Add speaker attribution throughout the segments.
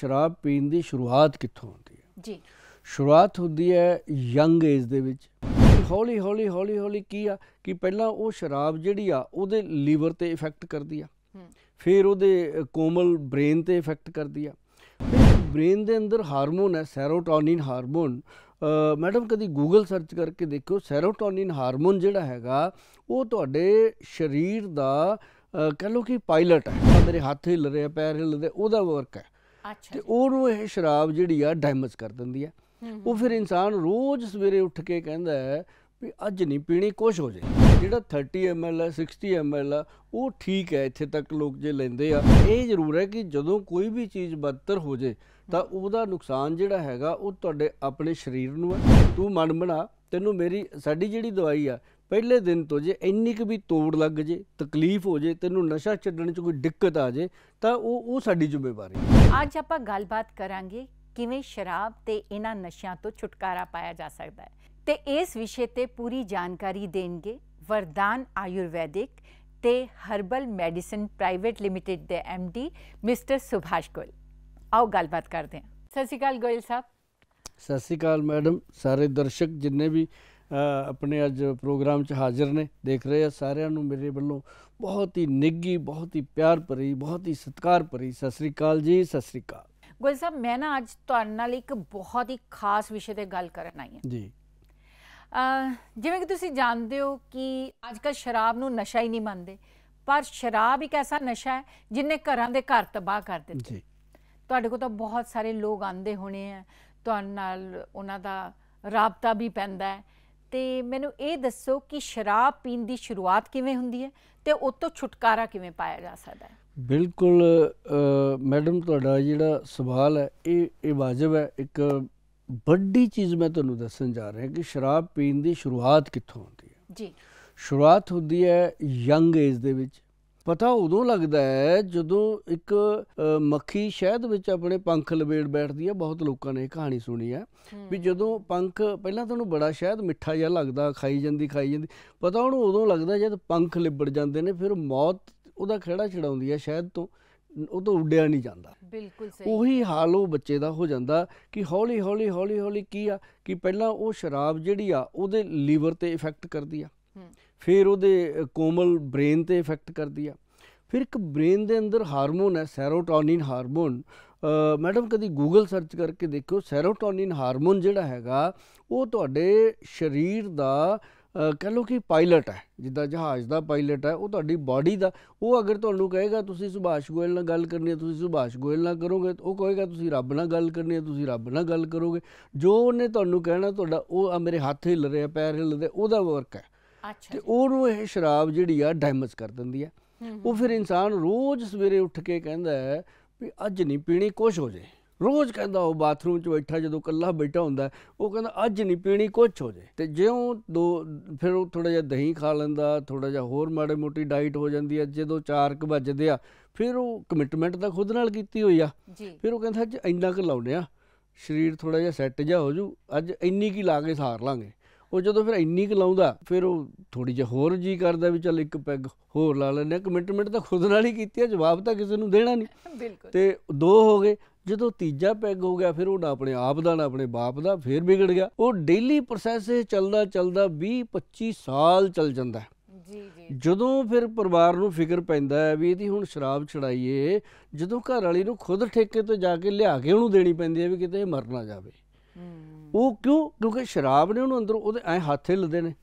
Speaker 1: ਸ਼ਰਾਬ ਪੀਣ ਦੀ ਸ਼ੁਰੂਆਤ ਕਿੱਥੋਂ ਹੁੰਦੀ ਹੈ ਜੀ ਸ਼ੁਰੂਆਤ ਹੁੰਦੀ ਹੈ ਯੰਗ ਏਜ ਦੇ ਵਿੱਚ ਹੌਲੀ ਹੌਲੀ ਹੌਲੀ ਹੌਲੀ ਕੀ ਆ ਕਿ ਪਹਿਲਾਂ ਉਹ ਸ਼ਰਾਬ ਜਿਹੜੀ ਆ ਉਹਦੇ ਲੀਵਰ ਤੇ ਇਫੈਕਟ ਕਰਦੀ ਆ ਫਿਰ ਉਹਦੇ ਕੋਮਲ ਬ੍ਰੇਨ ਤੇ ਇਫੈਕਟ ਕਰਦੀ ਆ ਫਿਰ ਬ੍ਰੇਨ ਦੇ ਅੰਦਰ ਹਾਰਮੋਨ ਹੈ ਸੈਰੋਟੋਨਿਨ ਹਾਰਮੋਨ ਮੈਡਮ ਕਦੀ ਗੂਗਲ ਸਰਚ ਕਰਕੇ ਦੇਖੋ ਸੈਰੋਟੋਨਿਨ ਹਾਰਮੋਨ ਜਿਹੜਾ ਹੈਗਾ ਉਹ ਤੁਹਾਡੇ ਸਰੀਰ ਦਾ ਕਹ ਲੋ ਕਿ ਪਾਇਲਟ ਹੈ ਮੇਰੇ ਹੱਥ ਹਿੱਲ ਰਿਹਾ ਪੈਰ ਹਿੱਲਦੇ ਉਹਦਾ ਵਰਕ ਹੈ ਤੇ ਉਹਨੂੰ ਇਹ ਸ਼ਰਾਬ ਜਿਹੜੀ ਆ ਡੈਮੇਜ ਕਰ ਦਿੰਦੀ ਆ ਉਹ ਫਿਰ ਇਨਸਾਨ ਰੋਜ਼ ਸਵੇਰੇ ਉੱਠ ਕੇ ਕਹਿੰਦਾ ਹੈ ਵੀ ਅੱਜ ਨਹੀਂ ਪੀਣੀ ਕੋਸ਼ ਹੋ ਜੇ ਜਿਹੜਾ 30 ml ਹੈ 60 ml ਆ ਉਹ ਠੀਕ ਹੈ ਇੱਥੇ ਤੱਕ ਲੋਕ ਜੇ ਲੈਂਦੇ ਆ ਇਹ ਜ਼ਰੂਰ ਹੈ ਕਿ ਜਦੋਂ ਕੋਈ ਵੀ ਚੀਜ਼ ਬਦਤਰ ਹੋ ਜੇ ਤਾਂ ਉਹਦਾ ਨੁਕਸਾਨ ਜਿਹੜਾ ਹੈਗਾ ਉਹ ਤੁਹਾਡੇ ਆਪਣੇ ਸਰੀਰ ਨੂੰ ਹੈ ਤੂੰ ਮਨ ਬਣਾ ਤੈਨੂੰ ਮੇਰੀ ਸਾਡੀ ਜਿਹੜੀ ਦਵਾਈ ਆ ਪਹਿਲੇ ਦਿਨ ਤੋਂ ਜੇ ਇੰਨੀ ਕੁ ਵੀ ਤੋੜ ਲੱਗ ਜੇ ਤਕਲੀਫ ਹੋ ਜੇ ਤੈਨੂੰ ਨਸ਼ਾ ਛੱਡਣ 'ਚ ਕੋਈ ਦਿੱਕਤ ਆ ਜੇ ਤਾਂ ਉਹ ਉਹ ਸਾਡੀ ਜ਼ਿੰਮੇਵਾਰੀ
Speaker 2: ਹੈ ਅੱਜ ਆਪਾਂ ਗੱਲਬਾਤ ਕਰਾਂਗੇ ਕਿਵੇਂ ਸ਼ਰਾਬ ਤੇ ਇਹਨਾਂ ਨਸ਼ਿਆਂ ਤੋਂ ਛੁਟਕਾਰਾ ਪਾਇਆ ਜਾ ਸਕਦਾ ਹੈ ਤੇ ਇਸ ਵਿਸ਼ੇ ਤੇ ਪੂਰੀ ਜਾਣਕਾਰੀ ਦੇਣਗੇ ਵਰਦਾਨ ਆਯੁਰਵੈਦਿਕ ਤੇ ਹਰਬਲ ਮੈਡੀਸਨ ਪ੍ਰਾਈਵੇਟ ਲਿਮਿਟਿਡ ਦੇ ਐਮਡੀ ਮਿਸਟਰ ਸੁਭਾਸ਼ ਗੋਇਲ ਆਓ ਗੱਲਬਾਤ ਕਰਦੇ ਹਾਂ ਸਤਿ ਸ਼੍ਰੀ ਅਕਾਲ ਗੋਇਲ ਸਾਹਿਬ
Speaker 1: ਸਤਿ ਸ਼੍ਰੀ ਅਕਾਲ ਮੈਡਮ ਸਾਰੇ ਦਰਸ਼ਕ ਜਿੰਨੇ ਵੀ ਆਪਣੇ ਅੱਜ ਪ੍ਰੋਗਰਾਮ 'ਚ ਹਾਜ਼ਰ ਨੇ ਦੇਖ ਰਹੇ ਆ ਸਾਰਿਆਂ ਨੂੰ ਮੇਰੇ ਵੱਲੋਂ ਬਹੁਤ ਹੀ ਨਿੱਗੀ ਬਹੁਤ ਹੀ ਪਿਆਰ ਭਰੀ ਬਹੁਤ ਹੀ ਸਤਿਕਾਰ ਭਰੀ ਸਤਿ ਸ੍ਰੀ ਅਕਾਲ ਜੀ ਸਤਿ ਸ੍ਰੀ ਅਕਾਲ
Speaker 2: ਗੋਇਲ ਸਾਹਿਬ ਮੈਂ ਨਾ ਅੱਜ ਤੁਹਾਡੇ ਨਾਲ ਇੱਕ ਬਹੁਤ ਹੀ ਖਾਸ ਵਿਸ਼ੇ ਤੇ ਗੱਲ ਕਰਨ ਆਈ ਹਾਂ ਜੀ ਜਿਵੇਂ ਕਿ ਤੁਸੀਂ ਜਾਣਦੇ ਹੋ ਕਿ ਅੱਜ ਕੱਲ ਸ਼ਰਾਬ ਨੂੰ ਨਸ਼ਾ ਹੀ ਨਹੀਂ ਮੰਨਦੇ ਪਰ ਸ਼ਰਾਬ ਇੱਕ ਐਸਾ ਨਸ਼ਾ ਹੈ ਜਿਨੇ ਘਰਾਂ ਦੇ ਘਰ ਤਬਾਹ ਕਰ ਦਿੱਤੇ ਜੀ ਤੁਹਾਡੇ ਕੋਲ ਤਾਂ ਬਹੁਤ ਸਾਰੇ ਲੋਕ ਆਂਦੇ ਹੋਣੇ ਆ ਤੁਹਾਡੇ ਨਾਲ ਉਹਨਾਂ ਦਾ ਰਾਬਤਾ ਵੀ ਪੈਂਦਾ ਹੈ ਤੇ ਮੈਨੂੰ ਇਹ ਦੱਸੋ ਕਿ ਸ਼ਰਾਬ ਪੀਣ ਦੀ ਸ਼ੁਰੂਆਤ ਕਿਵੇਂ ਹੁੰਦੀ ਹੈ ਤੇ ਉਸ ਤੋਂ ਛੁਟਕਾਰਾ ਕਿਵੇਂ ਪਾਇਆ ਜਾ ਸਕਦਾ ਹੈ
Speaker 1: ਬਿਲਕੁਲ ਮੈਡਮ ਤੁਹਾਡਾ ਜਿਹੜਾ ਸਵਾਲ ਹੈ ਇਹ ਇਹ ਵਾਜਬ ਹੈ ਇੱਕ ਵੱਡੀ ਚੀਜ਼ ਮੈਂ ਤੁਹਾਨੂੰ ਦੱਸਣ ਜਾ ਰਿਹਾ ਕਿ ਸ਼ਰਾਬ ਪੀਣ ਦੀ ਸ਼ੁਰੂਆਤ ਕਿੱਥੋਂ ਹੁੰਦੀ ਹੈ ਜੀ ਸ਼ੁਰੂਆਤ ਹੁੰਦੀ ਹੈ ਯੰਗ ਏਜ ਦੇ ਵਿੱਚ ਪਤਾ ਉਦੋਂ ਲੱਗਦਾ ਹੈ ਜਦੋਂ ਇੱਕ ਮੱਖੀ ਸ਼ਹਿਦ ਵਿੱਚ ਆਪਣੇ ਪੰਖ ਲਵੇੜ ਬੈਠਦੀ ਹੈ ਬਹੁਤ ਲੋਕਾਂ ਨੇ ਇਹ ਕਹਾਣੀ ਸੁਣੀ ਹੈ ਵੀ ਜਦੋਂ ਪੰਖ ਪਹਿਲਾਂ ਤਾਂ ਉਹਨੂੰ ਬੜਾ ਸ਼ਹਿਦ ਮਿੱਠਾ ਜਿਹਾ ਲੱਗਦਾ ਖਾਈ ਜਾਂਦੀ ਖਾਈ ਜਾਂਦੀ ਪਤਾ ਉਹਨੂੰ ਉਦੋਂ ਲੱਗਦਾ ਜਦ ਪੰਖ ਲਿਬੜ ਜਾਂਦੇ ਨੇ ਫਿਰ ਮੌਤ ਉਹਦਾ ਖੇੜਾ ਛਡਾਉਂਦੀ ਹੈ ਸ਼ਹਿਦ ਤੋਂ ਉਹ ਤਾਂ ਉੱਡਿਆ ਨਹੀਂ ਜਾਂਦਾ ਬਿਲਕੁਲ ਸਹੀ ਉਹੀ ਹਾਲ ਉਹ ਬੱਚੇ ਦਾ ਹੋ ਜਾਂਦਾ ਕਿ ਹੌਲੀ ਹੌਲੀ ਹੌਲੀ ਹੌਲੀ ਕੀ ਆ ਕਿ ਪਹਿਲਾਂ ਉਹ ਸ਼ਰਾਬ ਜਿਹੜੀ ਆ ਉਹਦੇ ਲੀਵਰ ਤੇ ਇਫੈਕਟ ਕਰਦੀ ਆ ਫਿਰ ਉਹਦੇ ਕੋਮਲ ਬ੍ਰੇਨ ਤੇ ਇਫੈਕਟ ਕਰਦੀ ਆ ਫਿਰ ਇੱਕ ਬ੍ਰੇਨ ਦੇ ਅੰਦਰ ਹਾਰਮੋਨ ਹੈ ਸੈਰੋਟੋਨਿਨ ਹਾਰਮੋਨ ਮੈਡਮ ਕਦੀ ਗੂਗਲ ਸਰਚ ਕਰਕੇ ਦੇਖੋ ਸੈਰੋਟੋਨਿਨ ਹਾਰਮੋਨ ਜਿਹੜਾ ਹੈਗਾ ਉਹ ਤੁਹਾਡੇ ਸਰੀਰ ਦਾ ਕਹ ਲੋ ਕਿ ਪਾਇਲਟ ਹੈ ਜਿੱਦਾਂ ਜਹਾਜ਼ ਦਾ ਪਾਇਲਟ ਹੈ ਉਹ ਤੁਹਾਡੀ ਬਾਡੀ ਦਾ ਉਹ ਅਗਰ ਤੁਹਾਨੂੰ ਕਹੇਗਾ ਤੁਸੀਂ ਸੁਭਾਸ਼ ਗੋਇਲ ਨਾਲ ਗੱਲ ਕਰਨੀ ਹੈ ਤੁਸੀਂ ਸੁਭਾਸ਼ ਗੋਇਲ ਨਾਲ ਕਰੋਗੇ ਉਹ ਕਹੇਗਾ ਤੁਸੀਂ ਰੱਬ ਨਾਲ ਗੱਲ ਕਰਨੀ ਹੈ ਤੁਸੀਂ ਰੱਬ ਨਾਲ ਗੱਲ ਕਰੋਗੇ ਜੋ ਉਹਨੇ ਤੁਹਾਨੂੰ ਕਹਿਣਾ ਤੁਹਾਡਾ ਉਹ ਆ ਮੇਰੇ ਹੱਥ ਹਿੱਲ ਰਿਹਾ ਪੈਰ ਹਿੱਲਦੇ ਉਹਦਾ ਵਰਕ ਹੈ ਤੇ ਉਹਨੂੰ ਇਹ ਸ਼ਰਾਬ ਜਿਹੜੀ ਆ ਡੈਮੇਜ ਕਰ ਦਿੰਦੀ ਆ ਉਹ ਫਿਰ ਇਨਸਾਨ ਰੋਜ਼ ਸਵੇਰੇ ਉੱਠ ਕੇ ਕਹਿੰਦਾ ਹੈ ਵੀ ਅੱਜ ਨਹੀਂ ਪੀਣੀ ਕੁਛ ਹੋ ਜੇ ਰੋਜ਼ ਕਹਿੰਦਾ ਉਹ ਬਾਥਰੂਮ 'ਚ ਬੈਠਾ ਜਦੋਂ ਕੱਲਾ ਬੈਠਾ ਹੁੰਦਾ ਉਹ ਕਹਿੰਦਾ ਅੱਜ ਨਹੀਂ ਪੀਣੀ ਕੁਛ ਹੋ ਜੇ ਤੇ ਜਿਉਂ ਦੋ ਫਿਰ ਉਹ ਥੋੜਾ ਜਿਹਾ ਦਹੀਂ ਖਾ ਲੈਂਦਾ ਥੋੜਾ ਜਿਹਾ ਹੋਰ ਮਾੜੇ ਮੋਟੀ ਡਾਈਟ ਹੋ ਜਾਂਦੀ ਹੈ ਜਦੋਂ 4 ਵੱਜਦੇ ਆ ਫਿਰ ਉਹ ਕਮਿਟਮੈਂਟ ਤਾਂ ਖੁਦ ਨਾਲ ਕੀਤੀ ਹੋਈ ਆ ਫਿਰ ਉਹ ਕਹਿੰਦਾ ਅੱਜ ਇੰਨਾ ਕੁ ਲਾਉਨੇ ਆ ਸਰੀਰ ਥੋੜਾ ਜਿਹਾ ਸੈੱਟ ਜਾ ਹੋ ਜੂ ਅੱਜ ਇੰਨੀ ਕੀ ਲਾ ਕੇ ਸਾਰ ਲਾਂਗੇ ਉਹ ਜਦੋਂ ਫਿਰ ਇੰਨੀ ਕੁ ਲਾਉਂਦਾ ਫਿਰ ਉਹ ਥੋੜੀ ਜਿਹਾ ਹੋਰ ਜੀ ਕਰਦਾ ਵੀ ਚੱਲ ਇੱਕ ਪੈਗ ਹੋਰ ਲਾ ਲੈਨੇ ਕਮਿਟਮੈਂਟ ਤਾਂ ਖੁਦ ਨਾਲ ਹੀ ਕੀਤੀ ਹੈ ਜਵਾਬ ਤਾਂ ਕਿਸੇ ਨੂੰ ਦੇਣਾ ਨਹੀਂ ਬਿਲਕੁਲ ਤੇ ਦੋ ਹੋ ਗਏ ਜਦੋਂ ਤੀਜਾ ਪੈਗ ਹੋ ਗਿਆ ਫਿਰ ਉਹ ਨਾ ਆਪਣੇ ਆਪ ਦਾ ਨਾ ਆਪਣੇ ਬਾਪ ਦਾ ਫਿਰ ਵਿਗੜ ਗਿਆ ਉਹ ਡੇਲੀ ਪ੍ਰੋਸੈਸ ਇਹ ਚੱਲਦਾ ਚੱਲਦਾ 20 25 ਸਾਲ ਚੱਲ ਜਾਂਦਾ ਜੀ ਜੀ ਜਦੋਂ ਫਿਰ ਪਰਿਵਾਰ ਨੂੰ ਫਿਕਰ ਪੈਂਦਾ ਹੈ ਵੀ ਇਹਦੀ ਹੁਣ ਸ਼ਰਾਬ ਛੜਾਈਏ ਜਦੋਂ ਘਰ ਵਾਲੀ ਨੂੰ ਖੁਦ ਠੇਕੇ ਤੋਂ ਜਾ ਕੇ ਲਿਆ ਕੇ ਉਹਨੂੰ ਦੇਣੀ ਪੈਂਦੀ ਹੈ ਵੀ ਕਿਤੇ ਇਹ ਮਰ ਨਾ ਜਾਵੇ ਉਹ ਕਿਉਂ ਕਿਉਂਕਿ ਸ਼ਰਾਬ ਨੇ ਉਹਨੂੰ ਅੰਦਰ ਉਹਦੇ ਐ ਹੱਥ ਹਿੱਲਦੇ ਨੇ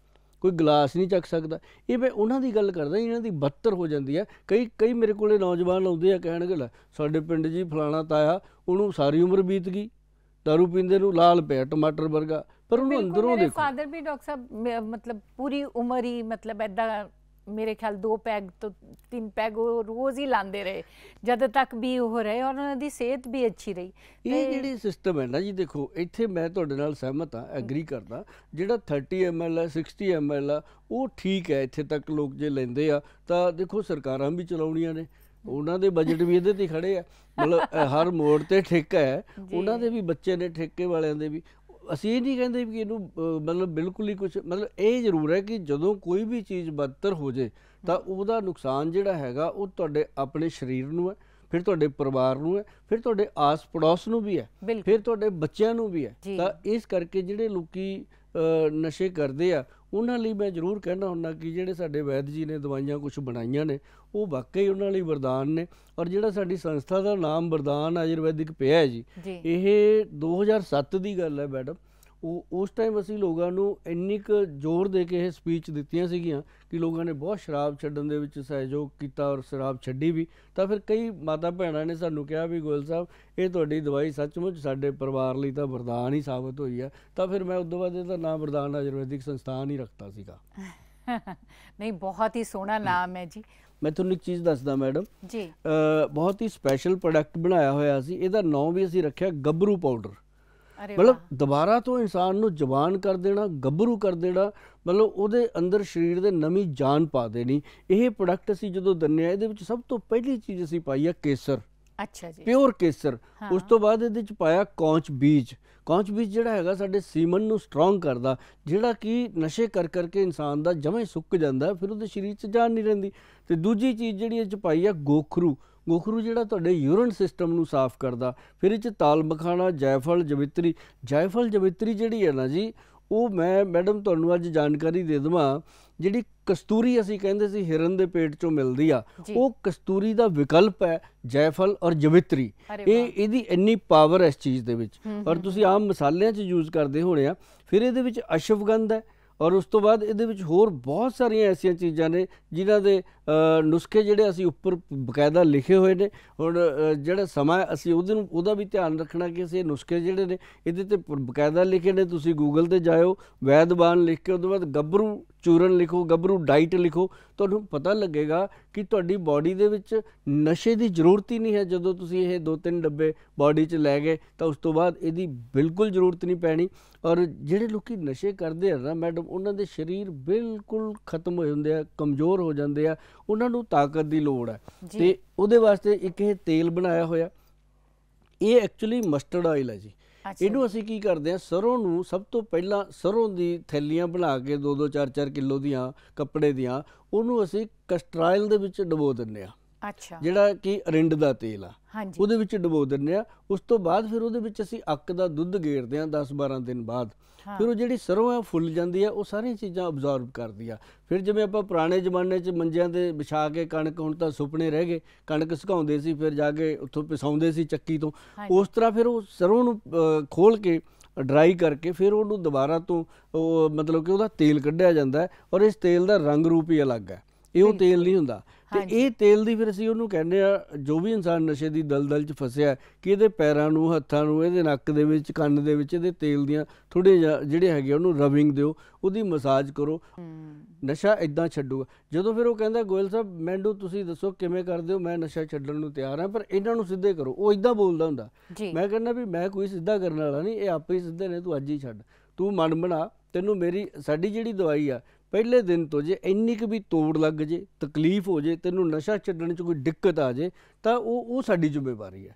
Speaker 1: ਕੋਈ ਗਲਾਸ ਨਹੀਂ ਚੱਕ ਸਕਦਾ ਇਹ ਮੈਂ ਉਹਨਾਂ ਦੀ ਗੱਲ ਕਰਦਾ ਇਹਨਾਂ ਦੀ ਬੱਤਰ ਹੋ ਜਾਂਦੀ ਹੈ ਕਈ ਕਈ ਮੇਰੇ ਕੋਲੇ ਨੌਜਵਾਨ ਆਉਂਦੇ ਆ ਕਹਿਣਗੇ ਲੈ ਸਾਡੇ ਪਿੰਡ ਜੀ ਫਲਾਣਾ ਤਾਇਆ ਉਹਨੂੰ ਸਾਰੀ ਉਮਰ ਬੀਤ ਗਈ ਦਾਰੂ ਪੀਂਦੇ ਨੂੰ ਲਾਲ ਪਿਆ ਟਮਾਟਰ ਵਰਗਾ ਪਰ ਉਹਨੂੰ ਅੰਦਰੋਂ ਦੇਖੋ
Speaker 2: ਫਾਦਰ ਵੀ ਡਾਕਟਰ ਸਾਹਿਬ ਮਤਲਬ ਪੂਰੀ ਉਮਰ ਹੀ ਮਤਲਬ ਐਦਾਂ ਮੇਰੇ ਖਿਆਲ ਦੋ ਪੈਗ ਤੋਂ ਤਿੰਨ ਪੈਗ ਉਹ ਰੋਜ਼ ਹੀ ਲਾਂਦੇ ਰਹੇ ਜਦ ਤੱਕ ਵੀ ਉਹ ਰਹੇ ਔਰ ਉਹਨਾਂ ਦੀ ਸਿਹਤ ਵੀ ਅੱਛੀ ਰਹੀ
Speaker 1: ਇਹ ਜਿਹੜੀ ਸਿਸਟਮ ਹੈ ਨਾ ਜੀ ਦੇਖੋ ਇੱਥੇ ਮੈਂ ਤੁਹਾਡੇ ਨਾਲ ਸਹਿਮਤ ਹਾਂ ਐਗਰੀ ਕਰਦਾ ਜਿਹੜਾ 30 ml ਹੈ 60 ml ਆ ਉਹ ਠੀਕ ਹੈ ਇੱਥੇ ਤੱਕ ਲੋਕ ਜੇ ਲੈਂਦੇ ਆ ਤਾਂ ਦੇਖੋ ਸਰਕਾਰਾਂ ਵੀ ਚਲਾਉਣੀਆਂ ਨੇ ਉਹਨਾਂ ਦੇ ਬਜਟ ਵੀ ਇਹਦੇ ਤੇ ਖੜੇ ਆ ਮਤਲਬ ਹਰ ਮੋੜ ਤੇ ਠੇਕਾ ਹੈ ਉਹਨਾਂ ਦੇ ਵੀ ਬੱਚੇ ਨੇ ਠੇਕੇ ਵਾਲਿਆਂ ਦੇ ਵੀ ਅਸੀਂ ਇਹ ਨਹੀਂ ਕਹਿੰਦੇ ਕਿ ਇਹਨੂੰ ਮਤਲਬ ਬਿਲਕੁਲ ਹੀ ਕੁਝ ਮਤਲਬ ਇਹ ਜ਼ਰੂਰ ਹੈ ਕਿ ਜਦੋਂ ਕੋਈ ਵੀ ਚੀਜ਼ ਬਦਤਰ ਹੋ ਜੇ ਤਾਂ ਉਹਦਾ ਨੁਕਸਾਨ ਜਿਹੜਾ ਹੈਗਾ ਉਹ ਤੁਹਾਡੇ ਆਪਣੇ ਸਰੀਰ ਨੂੰ ਹੈ ਫਿਰ ਤੁਹਾਡੇ ਪਰਿਵਾਰ ਨੂੰ ਹੈ ਫਿਰ ਤੁਹਾਡੇ ਆਸ ਪੜੋਸ ਨੂੰ ਵੀ ਹੈ ਫਿਰ ਤੁਹਾਡੇ ਬੱਚਿਆਂ ਨੂੰ ਵੀ ਹੈ ਤਾਂ ਇਸ ਕਰਕੇ ਜਿਹੜੇ ਲੋਕੀ ਨਸ਼ੇ ਕਰਦੇ ਆ ਉਹਨਾਂ ਲਈ ਮੈਂ ਜ਼ਰੂਰ ਕਹਿਣਾ ਹੁੰਦਾ ਕਿ ਜਿਹੜੇ ਸਾਡੇ ਵੈਦ ਜੀ ਨੇ ਦਵਾਈਆਂ ਕੁਝ ਬਣਾਈਆਂ ਨੇ ਉਹ ਵਾਕਈ ਉਹਨਾਂ ਲਈ ਵਰਦਾਨ ਨੇ ਔਰ ਜਿਹੜਾ ਸਾਡੀ ਸੰਸਥਾ ਦਾ ਨਾਮ ਵਰਦਾਨ ਆਯੁਰਵੈਦਿਕ ਪਿਆ ਹੈ ਜੀ ਇਹ 2007 ਦੀ ਗੱਲ ਹੈ ਮੈਡਮ ਉਹ ਉਸ ਟਾਈਮ ਅਸੀਂ ਲੋਕਾਂ ਨੂੰ ਇੰਨੀ ਕੁ ਜ਼ੋਰ ਦੇ ਕੇ ਇਹ ਸਪੀਚ ਦਿੱਤੀਆਂ ਸੀਗੀਆਂ ਕਿ ਲੋਕਾਂ ਨੇ ਬਹੁਤ ਸ਼ਰਾਬ ਛੱਡਣ ਦੇ ਵਿੱਚ ਸਹਿਯੋਗ ਕੀਤਾ ਔਰ ਸ਼ਰਾਬ ਛੱਡੀ ਵੀ ਤਾਂ ਫਿਰ ਕਈ ਮਾਤਾ ਭੈਣਾਂ ਨੇ ਸਾਨੂੰ ਕਿਹਾ ਵੀ ਗੋਲ ਸਾਹਿਬ ਇਹ ਤੁਹਾਡੀ ਦਵਾਈ ਸੱਚਮੁੱਚ ਸਾਡੇ ਪਰਿਵਾਰ ਲਈ ਤਾਂ ਵਰਦਾਨ ਹੀ ਸਾਬਤ ਹੋਈ ਆ ਤਾਂ ਫਿਰ ਮੈਂ ਉਦੋਂ ਬਾਅਦ ਇਹਦਾ ਨਾਮ ਵਰਦਾਨ ਆਯੁਰਵੈਦਿਕ ਸੰਸਥਾਨ ਹੀ ਰੱਖਤਾ ਸੀਗਾ
Speaker 2: ਨਹੀਂ ਬਹੁਤ ਹੀ ਸੋਹਣਾ ਨਾਮ ਹੈ ਜੀ
Speaker 1: ਮੈਂ ਤੁਹਾਨੂੰ ਇੱਕ ਚੀਜ਼ ਦੱਸਦਾ ਮੈਡਮ ਜੀ ਬਹੁਤ ਹੀ ਸਪੈਸ਼ਲ ਪ੍ਰੋਡਕਟ ਬਣਾਇਆ ਹੋਇਆ ਸੀ ਇਹਦਾ ਨਾਮ ਵੀ ਅਸੀਂ ਰੱਖਿਆ ਗੱਬਰੂ ਪਾਊਡਰ ਮਤਲਬ ਦੁਬਾਰਾ ਤੋਂ ਇਨਸਾਨ ਨੂੰ ਜਵਾਨ ਕਰ ਦੇਣਾ ਗੱਭਰੂ ਕਰ ਦੇਣਾ ਮਤਲਬ ਉਹਦੇ ਅੰਦਰ ਸਰੀਰ ਦੇ ਨਵੀਂ ਜਾਨ ਪਾ ਦੇਣੀ ਇਹ ਪ੍ਰੋਡਕਟ ਅਸੀਂ ਜਦੋਂ ਦੰਨਿਆ ਇਹਦੇ ਵਿੱਚ ਸਭ ਤੋਂ ਪਹਿਲੀ ਚੀਜ਼ ਅਸੀਂ ਪਾਈ ਆ ਕੇਸਰ
Speaker 2: ਅੱਛਾ ਜੀ ਪਿਓਰ
Speaker 1: ਕੇਸਰ ਉਸ ਤੋਂ ਬਾਅਦ ਇਹਦੇ ਵਿੱਚ ਪਾਇਆ ਕੌਂਚ ਬੀਜ ਕੌਂਚ ਬੀਜ ਜਿਹੜਾ ਹੈਗਾ ਸਾਡੇ ਸੀਮਨ ਨੂੰ ਸਟਰੋਂਗ ਕਰਦਾ ਜਿਹੜਾ ਕਿ ਨਸ਼ੇ ਕਰ ਕਰਕੇ ਇਨਸਾਨ ਦਾ ਜਮੇ ਸੁੱਕ ਜਾਂਦਾ ਫਿਰ ਉਹਦੇ ਸਰੀਰ 'ਚ ਜਾਨ ਨਹੀਂ ਰਹਿੰਦੀ ਤੇ ਦੂਜੀ ਚੀਜ਼ ਜਿਹੜੀ ਇਹ ਚ ਪਾਈ ਆ ਗੋਖਰੂ ਗੋਖਰੂ ਜਿਹੜਾ ਤੁਹਾਡੇ ਯੂਰਨ ਸਿਸਟਮ ਨੂੰ ਸਾਫ਼ ਕਰਦਾ ਫਿਰ ਇਹ ਚ ਤਾਲ ਮਖਾਣਾ ਜੈਫਲ ਜਵਿਤਰੀ ਜੈਫਲ ਜਵਿਤਰੀ ਜਿਹੜੀ ਹੈ ਨਾ ਜੀ ਉਹ ਮੈਂ ਮੈਡਮ ਤੁਹਾਨੂੰ ਅੱਜ ਜਾਣਕਾਰੀ ਦੇ ਦਵਾਂ ਜਿਹੜੀ ਕਸਤੂਰੀ ਅਸੀਂ ਕਹਿੰਦੇ ਸੀ ਹਿਰਨ ਦੇ ਪੇਟ ਚੋਂ ਮਿਲਦੀ ਆ ਉਹ ਕਸਤੂਰੀ ਦਾ ਵਿਕਲਪ ਹੈ ਜੈਫਲ ਔਰ ਜਵਿਤਰੀ ਇਹ ਇਹਦੀ ਇੰਨੀ ਪਾਵਰ ਇਸ ਚੀਜ਼ ਦੇ ਵਿੱਚ ਔਰ ਤੁਸੀਂ ਆਮ ਮਸਾਲਿਆਂ 'ਚ ਯੂਜ਼ ਕਰਦੇ ਹੋਣੇ ਆ ਫਿਰ ਇਹਦੇ ਵਿੱਚ ਅਸ਼ਵਗੰਧ ਹੈ ਔਰ ਉਸ ਤੋਂ ਬਾਅਦ ਇਹਦੇ ਵਿੱਚ ਹੋਰ ਬਹੁਤ ਸਾਰੀਆਂ ਐਸੀਆਂ ਚੀਜ਼ਾਂ ਨੇ ਜਿਨ੍ਹਾਂ ਦੇ ਨੁਸਖੇ ਜਿਹੜੇ ਅਸੀਂ ਉੱਪਰ ਬਕਾਇਦਾ ਲਿਖੇ ਹੋਏ ਨੇ ਹੁਣ ਜਿਹੜਾ ਸਮਾਂ ਅਸੀਂ ਉਹਦੇ ਨੂੰ ਉਹਦਾ ਵੀ ਧਿਆਨ ਰੱਖਣਾ ਕਿ ਅਸੀਂ ਨੁਸਖੇ ਜਿਹੜੇ ਨੇ ਇਹਦੇ ਤੇ ਬਕਾਇਦਾ ਲਿਖੇ ਨੇ ਤੁਸੀਂ ਗੂਗਲ ਤੇ ਜਾਇਓ ਵੈਦਬਾਨ ਲਿਖ ਕੇ ਉਹਦੇ ਬਾਅਦ ਗੱਭਰੂ ਚੂਰਨ ਲਿਖੋ ਗੱਭਰੂ ਡਾਈਟ ਲਿਖੋ ਤੁਹਾਨੂੰ ਪਤਾ ਲੱਗੇਗਾ ਕਿ ਤੁਹਾਡੀ ਬਾਡੀ ਦੇ ਵਿੱਚ ਨਸ਼ੇ ਦੀ ਜ਼ਰੂਰਤ ਹੀ ਨਹੀਂ ਹੈ ਜਦੋਂ ਤੁਸੀਂ ਇਹ ਦੋ ਤਿੰਨ ਡੱਬੇ ਬਾਡੀ 'ਚ ਲੈ ਗਏ ਤਾਂ ਉਸ ਤੋਂ ਬਾਅਦ ਇਹਦੀ ਬਿਲਕੁਲ ਜ਼ਰੂਰਤ ਨਹੀਂ ਪੈਣੀ ਔਰ ਜਿਹੜੇ ਲੋਕੀ ਨਸ਼ੇ ਕਰਦੇ ਹਨ ਨਾ ਮੈਡਮ ਉਹਨਾਂ ਦੇ ਸਰੀਰ ਬਿਲਕੁਲ ਖਤਮ ਹੋ ਜਾਂਦੇ ਆ ਕਮਜ਼ੋਰ ਹੋ ਜਾਂਦੇ ਆ ਉਹਨਾਂ ਨੂੰ ਤਾਕਤ ਦੀ ਲੋੜ ਹੈ ਤੇ ਉਹਦੇ ਵਾਸਤੇ ਇੱਕ ਇਹ ਤੇਲ ਬਣਾਇਆ ਹੋਇਆ ਇਹ ਐਕਚੁਅਲੀ ਮਸਟਰਡ ਆਇਲ ਹੈ ਜੀ ਇਹਨੂੰ ਅਸੀਂ ਕੀ ਕਰਦੇ ਆ ਸਰੋਂ ਨੂੰ ਸਭ ਤੋਂ ਪਹਿਲਾਂ ਸਰੋਂ ਦੀ ਥੈਲੀਆਂ ਬਣਾ ਕੇ 2-2 4-4 ਕਿਲੋ ਦੀਆਂ ਕੱਪੜੇ ਦੀਆਂ ਉਹਨੂੰ ਅਸੀਂ ਕਸਟਰਾਇਲ ਦੇ ਵਿੱਚ ਡਬੋ ਦਿੰਨੇ ਆ ਅੱਛਾ ਜਿਹੜਾ ਕਿ ਅਰਿੰਡ ਦਾ ਤੇਲ ਆ ਉਹਦੇ ਵਿੱਚ ਡਬੋ ਦਿੰਨੇ ਆ ਉਸ ਤੋਂ ਬਾਅਦ ਫਿਰ ਉਹਦੇ ਵਿੱਚ ਅਸੀਂ ਅੱਕ ਦਾ ਦੁੱਧ ਗੇਰਦੇ ਆ 10-12 ਦਿਨ ਬਾਅਦ ਫਿਰ ਉਹ ਜਿਹੜੀ ਸਰੋਂ ਹੈ ਫੁੱਲ ਜਾਂਦੀ ਹੈ ਉਹ ਸਾਰੀਆਂ ਚੀਜ਼ਾਂ ਅਬਜ਼ਾਰਬ ਕਰਦੀ ਆ ਫਿਰ ਜਿਵੇਂ ਆਪਾਂ ਪੁਰਾਣੇ ਜ਼ਮਾਨੇ 'ਚ ਮੰਜਿਆਂ ਦੇ ਵਿਛਾ ਕੇ ਕਣਕ ਹੁਣ ਤਾਂ ਸੁਪਨੇ ਰਹਿ ਗਏ ਕਣਕ ਸੁਕਾਉਂਦੇ ਸੀ ਫਿਰ ਜਾ ਕੇ ਉੱਥੋਂ ਪਿਸਾਉਂਦੇ ਸੀ ਚੱਕੀ ਤੋਂ ਉਸ ਤਰ੍ਹਾਂ ਫਿਰ ਉਹ ਸਰੋਂ ਨੂੰ ਖੋਲ ਕੇ ਡਰਾਈ ਕਰਕੇ ਫਿਰ ਉਹਨੂੰ ਦੁਬਾਰਾ ਤੋਂ ਮਤਲਬ ਕਿ ਉਹਦਾ ਤੇਲ ਕੱਢਿਆ ਜਾਂਦਾ ਔਰ ਇਸ ਤੇਲ ਦਾ ਰੰਗ ਰੂਪ ਹੀ ਅਲੱਗ ਹੈ ਇਹ ਉਹ ਤੇਲ ਨਹੀਂ ਹੁੰਦਾ ਤੇ ਇਹ ਤੇਲ ਦੀ ਫਿਰ ਅਸੀਂ ਉਹਨੂੰ ਕਹਿੰਦੇ ਆ ਜੋ ਵੀ ਇਨਸਾਨ ਨਸ਼ੇ ਦੀ ਦਲਦਲ 'ਚ ਫਸਿਆ ਕਿ ਇਹਦੇ ਪੈਰਾਂ ਨੂੰ ਹੱਥਾਂ ਨੂੰ ਇਹਦੇ ਨੱਕ ਦੇ ਵਿੱਚ ਕੰਨ ਦੇ ਵਿੱਚ ਇਹਦੇ ਤੇਲ ਦੀਆਂ ਥੋੜੇ ਜਿਹੜੇ ਹੈਗੇ ਉਹਨੂੰ ਰਬਿੰਗ ਦਿਓ ਉਹਦੀ ਮਸਾਜ ਕਰੋ ਨਸ਼ਾ ਇਦਾਂ ਛੱਡੂਗਾ ਜਦੋਂ ਫਿਰ ਉਹ ਕਹਿੰਦਾ ਗੋਇਲ ਸਾਹਿਬ ਮੈਨੂੰ ਤੁਸੀਂ ਦੱਸੋ ਕਿਵੇਂ ਕਰਦੇ ਹੋ ਮੈਂ ਨਸ਼ਾ ਛੱਡਣ ਨੂੰ ਤਿਆਰ ਹਾਂ ਪਰ ਇਹਨਾਂ ਨੂੰ ਸਿੱਧੇ ਕਰੋ ਉਹ ਇਦਾਂ ਬੋਲਦਾ ਹੁੰਦਾ ਮੈਂ ਕਹਿੰਦਾ ਵੀ ਮੈਂ ਕੋਈ ਸਿੱਧਾ ਕਰਨ ਵਾਲਾ ਨਹੀਂ ਇਹ ਆਪੇ ਹੀ ਸਿੱਧੇ ਨੇ ਤੂੰ ਅੱਜ ਹੀ ਛੱਡ ਤੂੰ ਮਨ ਬਣਾ ਤੈਨੂੰ ਮੇਰੀ ਸਾਡੀ ਜਿਹੜੀ ਦਵਾਈ ਆ ਪਹਿਲੇ ਦਿਨ ਤੋਂ ਜੇ ਇੰਨੀ ਕੁ ਵੀ ਤੋੜ ਲੱਗ ਜੇ ਤਕਲੀਫ ਹੋ ਜੇ ਤੈਨੂੰ ਨਸ਼ਾ ਛੱਡਣ 'ਚ ਕੋਈ ਦਿੱਕਤ ਆ ਜੇ ਤਾਂ ਉਹ ਉਹ ਸਾਡੀ ਜ਼ਿੰਮੇਵਾਰੀ ਹੈ